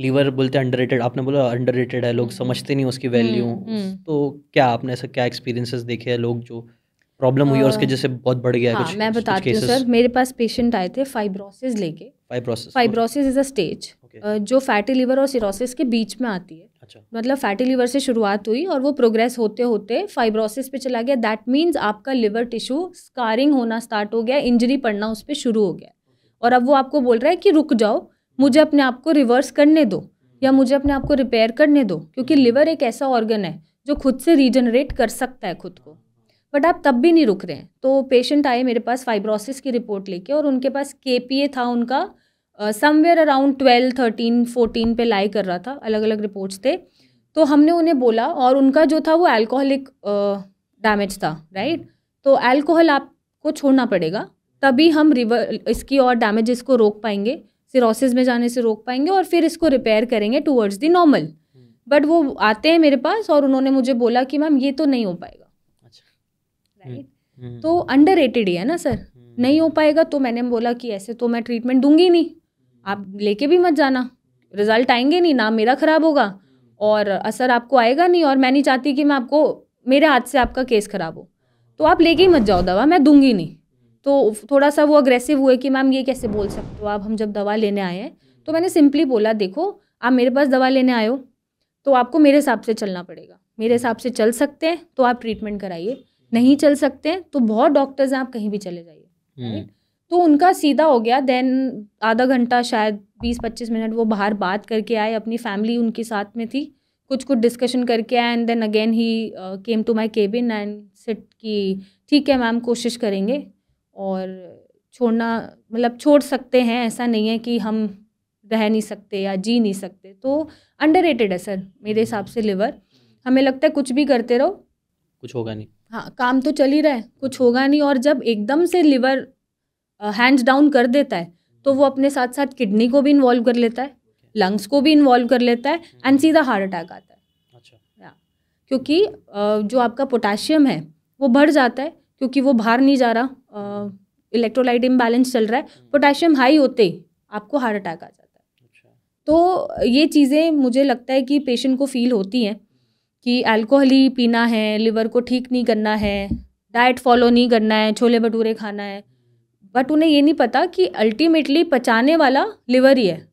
Liver बोलते हैं under आपने बोला अंडर रेटेड है लोग समझते नहीं उसकी वैल्यू हम्म, हम्म। तो क्या आपने ऐसा क्या एक्सपीरियंसेस देखे हैं लोग जो प्रॉब्लम हुई और उसके जैसे बहुत बढ़ गया हाँ, कुछ मैं बताती हूँ सर मेरे पास पेशेंट आए थे फाइब्रोसिस लेके fibrosis fibrosis is a stage जो फैटी लीवर और सिरोसिस के बीच में आती है अच्छा। मतलब फैटी लीवर से शुरुआत हुई और वो प्रोग्रेस होते होते फाइब्रोसिस पे चला गया दैट मीन्स आपका लिवर टिश्यू स्कारिंग होना स्टार्ट हो गया इंजरी पड़ना उस पर शुरू हो गया और अब वो आपको बोल रहा है कि रुक जाओ मुझे अपने आप को रिवर्स करने दो या मुझे अपने आप को रिपेयर करने दो क्योंकि लिवर एक ऐसा ऑर्गन है जो खुद से रीजनरेट कर सकता है खुद को बट आप तब भी नहीं रुक रहे हैं तो पेशेंट आए मेरे पास फाइब्रोसिस की रिपोर्ट लेके और उनके पास के था उनका somewhere around twelve thirteen fourteen पे लाई कर रहा था अलग अलग रिपोर्ट्स थे तो हमने उन्हें बोला और उनका जो था वो अल्कोहलिक डैमेज था राइट तो अल्कोहल आपको छोड़ना पड़ेगा तभी हम रिवर इसकी और डैमेजेस को रोक पाएंगे सिरोसिस में जाने से रोक पाएंगे और फिर इसको रिपेयर करेंगे टूवर्ड्स दी नॉर्मल बट वो आते हैं मेरे पास और उन्होंने मुझे बोला कि मैम ये तो नहीं हो पाएगा अच्छा राइट हम्म। हम्म। तो अंडर ही है ना सर हम्म। नहीं हो पाएगा तो मैंने बोला कि ऐसे तो मैं ट्रीटमेंट दूंगी नहीं आप लेके भी मत जाना रिजल्ट आएंगे नहीं ना मेरा ख़राब होगा और असर आपको आएगा नहीं और मैं नहीं चाहती कि मैं आपको मेरे हाथ से आपका केस ख़राब हो तो आप लेके ही मत जाओ दवा मैं दूंगी नहीं तो थोड़ा सा वो अग्रेसिव हुए कि मैम ये कैसे बोल सकते हो आप हम जब दवा लेने आए हैं तो मैंने सिंपली बोला देखो आप मेरे पास दवा लेने आए हो तो आपको मेरे हिसाब से चलना पड़ेगा मेरे हिसाब से चल सकते हैं तो आप ट्रीटमेंट कराइए नहीं चल सकते हैं तो बहुत डॉक्टर्स हैं आप कहीं भी चले जाइए हम्म। तो उनका सीधा हो गया देन आधा घंटा शायद बीस पच्चीस मिनट वो बाहर बात करके आए अपनी फैमिली उनके साथ में थी कुछ कुछ डिस्कशन करके आए and then again he came to my cabin and sit की ठीक है मैम कोशिश करेंगे और छोड़ना मतलब छोड़ सकते हैं ऐसा नहीं है कि हम रह नहीं सकते या जी नहीं सकते तो अंडर है सर मेरे हिसाब से लिवर हमें लगता है कुछ भी करते रहो कुछ होगा नहीं हाँ काम तो चल ही रहा है कुछ होगा नहीं और जब एकदम से लिवर हैंड्स डाउन कर देता है तो वो अपने साथ साथ किडनी को भी इन्वॉल्व कर लेता है लंग्स को भी इन्वॉल्व कर लेता है एंड हम्म। सीधा हार्ट अटैक आता है अच्छा क्योंकि जो आपका पोटाशियम है वो बढ़ जाता है क्योंकि वो बाहर नहीं जा रहा इलेक्ट्रोलाइट इम्बैलेंस चल रहा है पोटेशियम हम्म। हाई होते ही आपको हार्ट अटैक आ जाता है अच्छा। तो ये चीज़ें मुझे लगता है कि पेशेंट को फील होती हैं कि अल्कोहल ही पीना है लिवर को ठीक नहीं करना है डाइट फॉलो नहीं करना है छोले भटूरे खाना है बट उन्हें ये नहीं पता कि अल्टीमेटली पचाने वाला लिवर ही है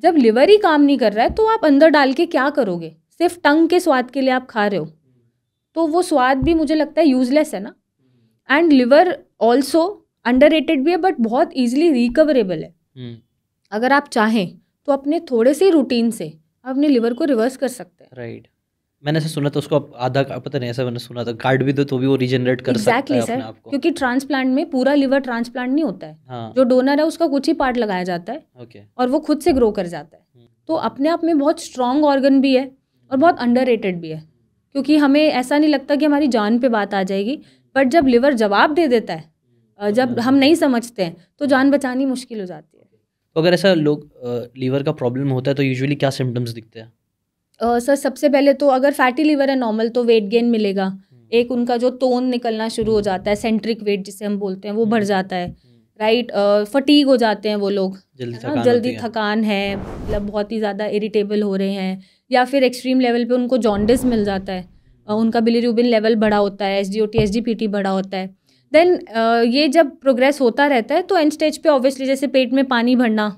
जब लिवर ही काम नहीं कर रहा है तो आप अंदर डाल के क्या करोगे सिर्फ टंग के स्वाद के लिए आप खा रहे हो तो वो स्वाद भी मुझे लगता है यूजलेस है ना एंड लिवर ऑल्सो अंडर भी है बट बहुत ईजिली रिकवरेबल है hmm. अगर आप चाहें तो अपने थोड़े से रूटीन से अपने लिवर को रिवर्स कर सकते हैं राइट right. मैंने ऐसा सुना था उसको आधा पता नहीं ऐसा मैंने सुना था गार्ड भी दो तो भी वो रिजेनरेट कर exactly, सकता है अपने आपको क्योंकि ट्रांसप्लांट में पूरा लिवर ट्रांसप्लांट नहीं होता है हाँ. जो डोनर है उसका कुछ ही पार्ट लगाया जाता है ओके okay. और वो खुद से ग्रो कर जाता है hmm. तो अपने आप में बहुत स्ट्रांग ऑर्गन भी है और बहुत अंडर भी है क्योंकि हमें ऐसा नहीं लगता कि हमारी जान पे बात आ जाएगी बट जब लिवर जवाब दे देता है जब हम नहीं समझते हैं तो जान बचानी मुश्किल हो जाती है तो अगर ऐसा लोग लीवर का प्रॉब्लम होता है तो यूजुअली क्या सिम्टम्स दिखते हैं सर सबसे पहले तो अगर फैटी लीवर है नॉर्मल तो वेट गेन मिलेगा हम्म। एक उनका जो टोन निकलना शुरू हो जाता है सेंट्रिक वेट जिसे हम बोलते हैं वो बढ़ हम्म। जाता है राइट हम्म। फटीक हो जाते हैं वो लोग जल्दी थकान, जल्दी थकान है मतलब बहुत ही ज़्यादा इरिटेबल हो रहे हैं या फिर एक्सट्रीम लेवल पे उनको जॉन्डिस मिल जाता है उनका बिलीरूबिन लेवल बढ़ा होता है S D O T S D P T बढ़ा होता है देन ये जब प्रोग्रेस होता रहता है तो एंड स्टेज पे ऑब्वियसली जैसे पेट में पानी भरना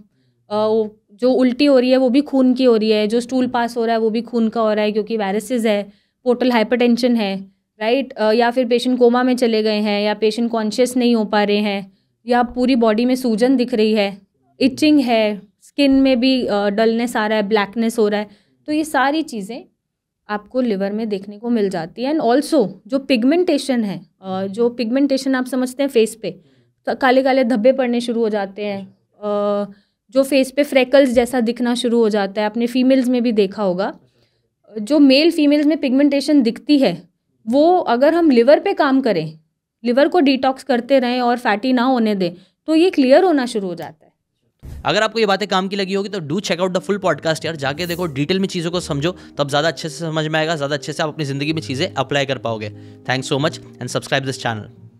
जो उल्टी हो रही है वो भी खून की हो रही है जो स्टूल पास हो रहा है वो भी खून का हो रहा है क्योंकि वायरसेस है पोर्टल हाइपरटेंशन है राइट या फिर पेशेंट कोमा में चले गए हैं या पेशेंट कॉन्शियस नहीं हो पा रहे हैं या पूरी बॉडी में सूजन दिख रही है इचिंग है स्किन में भी डलनेस आ रहा है ब्लैकनेस हो रहा है तो ये सारी चीज़ें आपको लिवर में देखने को मिल जाती है एंड ऑल्सो जो पिगमेंटेशन है जो पिगमेंटेशन आप समझते हैं फेस पे तो काले काले धब्बे पड़ने शुरू हो जाते हैं जो फेस पे फ्रेकल्स जैसा दिखना शुरू हो जाता है आपने फीमेल्स में भी देखा होगा जो मेल फीमेल्स में पिगमेंटेशन दिखती है वो अगर हम लिवर पे काम करें लिवर को डिटॉक्स करते रहें और फैटी ना होने दें तो ये क्लियर होना शुरू हो जाता है अगर आपको ये बातें काम की लगी होगी तो do check out the full podcast यार जाके देखो डिटेल में चीज़ों को समझो तब ज़्यादा अच्छे से समझ में आएगा ज़्यादा अच्छे से आप अपनी ज़िंदगी में चीज़ें अप्लाई कर पाओगे thanks so much and subscribe this channel